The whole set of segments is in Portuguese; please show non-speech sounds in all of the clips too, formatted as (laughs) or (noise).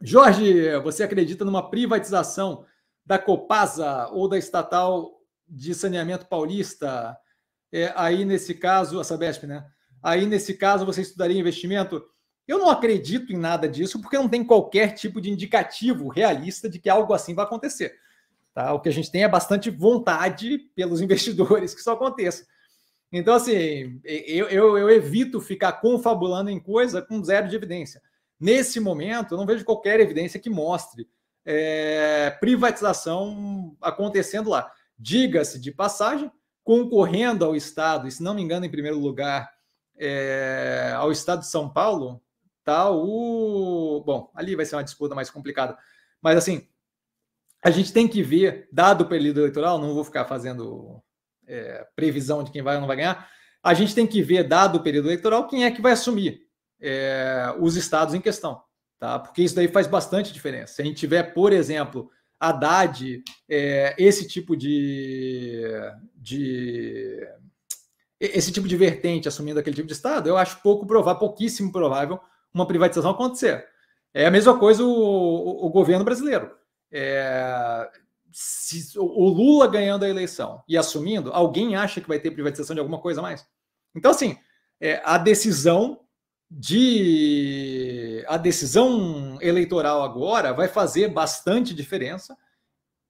Jorge, você acredita numa privatização da Copasa ou da estatal de saneamento paulista? É, aí, nesse caso, a Sabesp, né? Aí, nesse caso, você estudaria investimento? Eu não acredito em nada disso, porque não tem qualquer tipo de indicativo realista de que algo assim vai acontecer. Tá? O que a gente tem é bastante vontade pelos (laughs) investidores que isso aconteça. Então, assim, eu, eu, eu evito ficar confabulando em coisa com zero de evidência. Nesse momento, eu não vejo qualquer evidência que mostre é, privatização acontecendo lá. Diga-se de passagem, concorrendo ao Estado, e se não me engano, em primeiro lugar, é, ao Estado de São Paulo, tá o. Bom, ali vai ser uma disputa mais complicada. Mas assim, a gente tem que ver, dado o período eleitoral, não vou ficar fazendo é, previsão de quem vai ou não vai ganhar, a gente tem que ver, dado o período eleitoral, quem é que vai assumir é, os estados em questão, tá? Porque isso daí faz bastante diferença. Se a gente tiver, por exemplo, Haddad, é, esse tipo de, de esse tipo de vertente assumindo aquele tipo de estado, eu acho pouco provável, pouquíssimo provável, uma privatização acontecer. É a mesma coisa o, o, o governo brasileiro. É, se, o Lula ganhando a eleição e assumindo, alguém acha que vai ter privatização de alguma coisa mais? Então, assim, é, a decisão de a decisão eleitoral agora vai fazer bastante diferença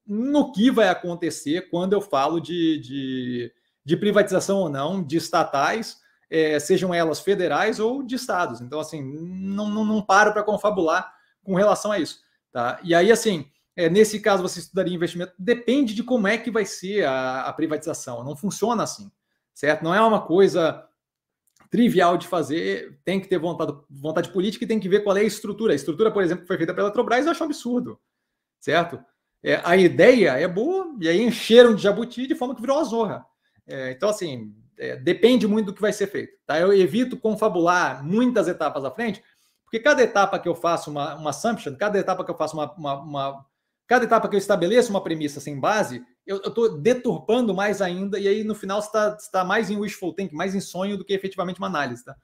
no que vai acontecer quando eu falo de, de, de privatização ou não, de estatais, é, sejam elas federais ou de estados. Então, assim, não, não, não paro para confabular com relação a isso. Tá? E aí, assim, é, nesse caso você estudaria investimento, depende de como é que vai ser a, a privatização, não funciona assim, certo? Não é uma coisa trivial de fazer, tem que ter vontade, vontade política e tem que ver qual é a estrutura. A estrutura, por exemplo, que foi feita pela Petrobras, eu acho um absurdo, certo? É, a ideia é boa, e aí encheram de jabuti de forma que virou uma zorra. É, então, assim, é, depende muito do que vai ser feito. Tá? Eu evito confabular muitas etapas à frente, porque cada etapa que eu faço uma, uma assumption, cada etapa que eu faço uma, uma, uma Cada etapa que eu estabeleço uma premissa sem base, eu estou deturpando mais ainda, e aí no final você está tá mais em wishful thinking, mais em sonho do que efetivamente uma análise. Tá?